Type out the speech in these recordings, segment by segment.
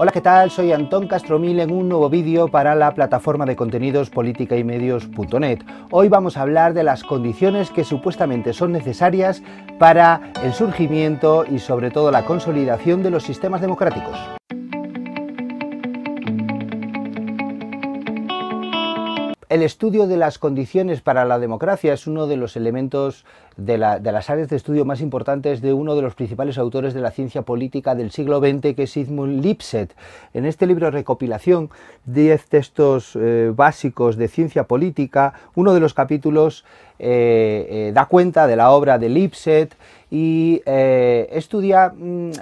Hola, ¿qué tal? Soy Antón Castromil en un nuevo vídeo para la plataforma de contenidos política y medios.net. Hoy vamos a hablar de las condiciones que supuestamente son necesarias para el surgimiento y sobre todo la consolidación de los sistemas democráticos. El estudio de las condiciones para la democracia es uno de los elementos de, las áreas de estudio más importantes de uno de los principales autores de la ciencia política del siglo XX, que es Sigmund Lipset. En este libro recopilación, 10 textos eh, básicos de ciencia política, uno de los capítulos eh, eh, da cuenta de la obra de Lipset y estudia mm,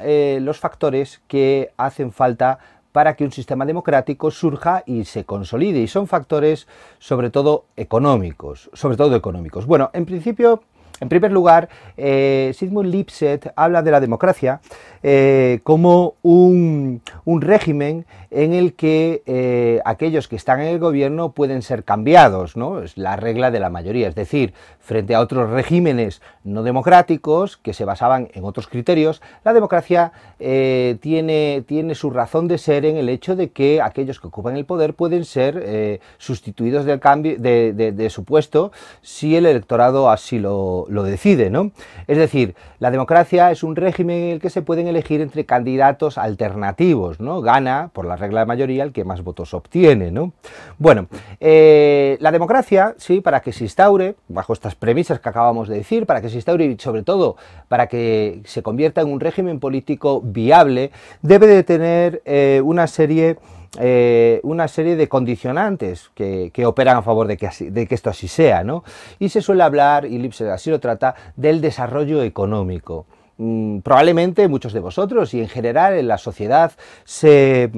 los factores que hacen falta para que un sistema democrático surja y se consolide. Y son factores sobre todo económicos, sobre todo económicos. Bueno, en principio... En primer lugar, eh, Sigmund Lipset habla de la democracia eh, como un, régimen en el que eh, aquellos que están en el gobierno pueden ser cambiados, ¿no? Es la regla de la mayoría. Es decir, frente a otros regímenes no democráticos que se basaban en otros criterios, la democracia eh, tiene, tiene su razón de ser en el hecho de que aquellos que ocupan el poder pueden ser sustituidos del cambio, de, su puesto si el electorado así lo, decide, ¿no? Es decir, la democracia es un régimen en el que se pueden elegir entre candidatos alternativos, ¿no? Gana, por la regla de mayoría, el que más votos obtiene, ¿no? Bueno, eh, la democracia, sí, para que se instaure, bajo estas premisas que acabamos de decir, para que se instaure y sobre todo para que se convierta en un régimen político viable, debe de tener eh, una serie... Eh, una serie de condicionantes que, operan a favor de que, esto así sea, Y se suele hablar, y Lipset así lo trata, del desarrollo económico. Mm, probablemente muchos de vosotros y en general en la sociedad se,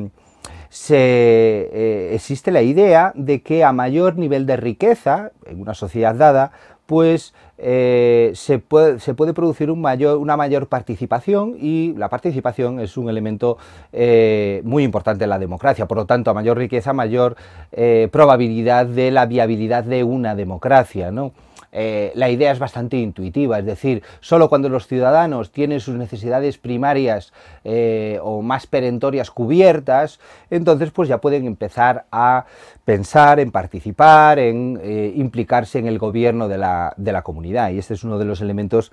eh, existe la idea de que a mayor nivel de riqueza en una sociedad dada, pues eh, se, puede, se, puede, producir una mayor participación y la participación es un elemento eh, muy importante en la democracia. Por lo tanto, a mayor riqueza, mayor probabilidad de la viabilidad de una democracia. Eh, la idea es bastante intuitiva, es decir, solo cuando los ciudadanos tienen sus necesidades primarias eh, o más perentorias cubiertas, entonces pues ya pueden empezar a pensar en participar, en eh, implicarse en el gobierno de la, de la comunidad. Y este es uno de los elementos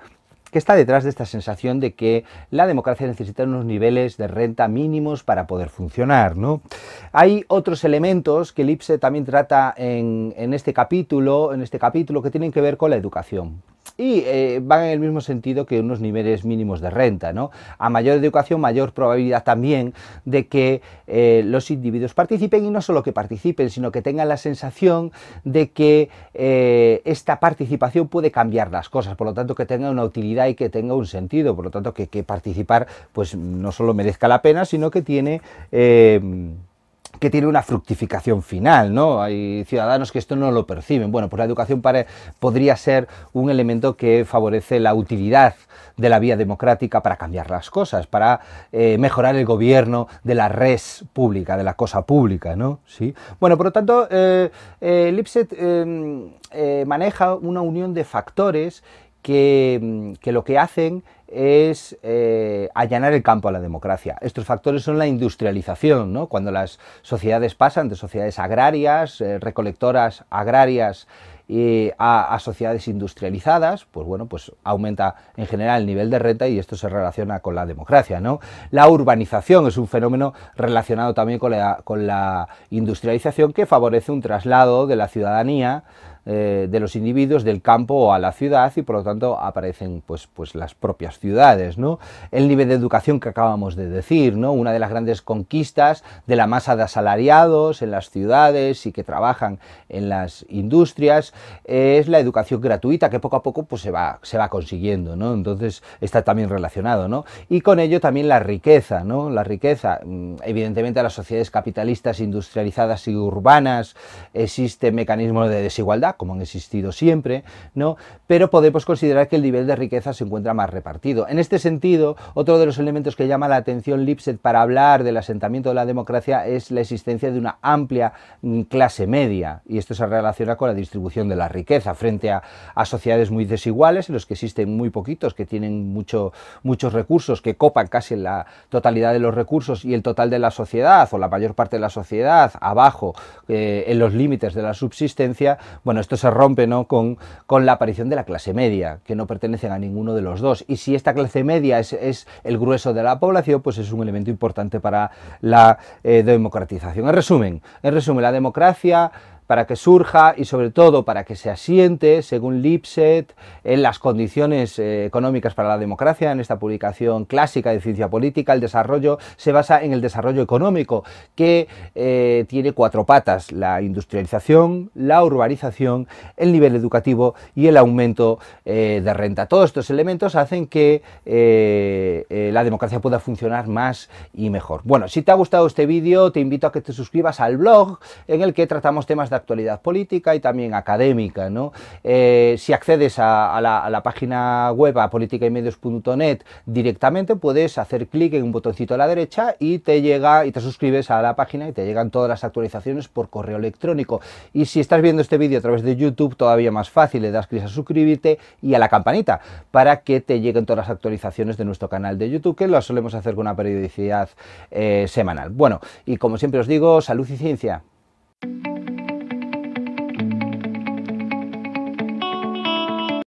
que está detrás de esta sensación de que la democracia necesita unos niveles de renta mínimos para poder funcionar. ¿no? Hay otros elementos que IPSE también trata en este capítulo, en este capítulo que tienen que ver con la educación y eh, van en el mismo sentido que unos niveles mínimos de renta. ¿no? A mayor educación, mayor probabilidad también de que eh, los individuos participen y no solo que participen, sino que tengan la sensación de que eh, esta participación puede cambiar las cosas, por lo tanto que tenga una utilidad y que tenga un sentido, por lo tanto que, que participar pues no solo merezca la pena, sino que tiene que tiene una fructificación final, ¿no? Hay ciudadanos que esto no lo perciben. Bueno, pues la educación para, podría ser un elemento que favorece la utilidad de la vía democrática para cambiar las cosas, para eh, mejorar el gobierno de la res pública, de la cosa pública, ¿no? ¿Sí? Bueno, por lo tanto, eh, eh, em, eh maneja una unión de factores Mm, que, lo que hacen es eh, allanar el campo a la democracia. Estos factores son la industrialización, cuando las sociedades pasan de sociedades agrarias, eh, recolectoras agrarias, a, sociedades industrializadas, pues bueno, pues aumenta en general el nivel de renta y esto se relaciona con la democracia, La urbanización es un fenómeno relacionado también con la industrialización que favorece un traslado de la ciudadanía eh, de los individuos del campo a la ciudad y por lo tanto aparecen pues, pues las propias ciudades. ¿no? El nivel de educación que acabamos de decir, ¿no? una de las grandes conquistas de la masa de asalariados en las ciudades y que trabajan en las industrias es la educación gratuita que poco a poco pues, se, va, se va consiguiendo. Entonces está también relacionado. Y con ello también la riqueza. ¿no? La riqueza, mm, evidentemente a las sociedades capitalistas, industrializadas y urbanas existe mecanismos de desigualdad como han existido siempre, ¿no? pero podemos considerar que el nivel de riqueza se encuentra más repartido. En este sentido, otro de los elementos que llama la atención Lipset para hablar del asentamiento de la democracia es la existencia de una amplia mm, clase media, y esto se relaciona con la distribución de la riqueza frente a, sociedades muy desiguales, en los que existen muy poquitos, que tienen mucho, muchos recursos, que copan casi la totalidad de los recursos y el total de la sociedad o la mayor parte de la sociedad abajo eh, en los límites de la subsistencia, bueno, esto se rompe ¿no? con, la aparición de la clase media, que no pertenecen a ninguno de los dos. Y si esta clase media es, el grueso de la población, pues es un elemento importante para la eh, democratización. En resumen, en resumen, la democracia para que surja y sobre todo para que se asiente, según Lipset, en las condiciones eh, económicas para la democracia, en esta publicación clásica de ciencia política, el desarrollo se basa en el desarrollo económico, que eh, tiene cuatro patas, la industrialización, la urbanización, el nivel educativo y el aumento eh, de renta. Todos estos elementos hacen que la democracia pueda funcionar más y mejor. Bueno, si te ha gustado este vídeo, te invito a que te suscribas al blog en el que tratamos temas de actualidad política y también académica. ¿no? Eh, si accedes a, la, página web, a politicaymedios.net directamente, puedes hacer clic en un botoncito a la derecha y te llega y te suscribes a la página y te llegan todas las actualizaciones por correo electrónico. Y si estás viendo este vídeo a través de YouTube, todavía más fácil, le das clic a suscribirte y a la campanita para que te lleguen todas las actualizaciones de nuestro canal de YouTube, que lo solemos hacer con una periodicidad eh, semanal. Bueno, y como siempre os digo, salud y ciencia.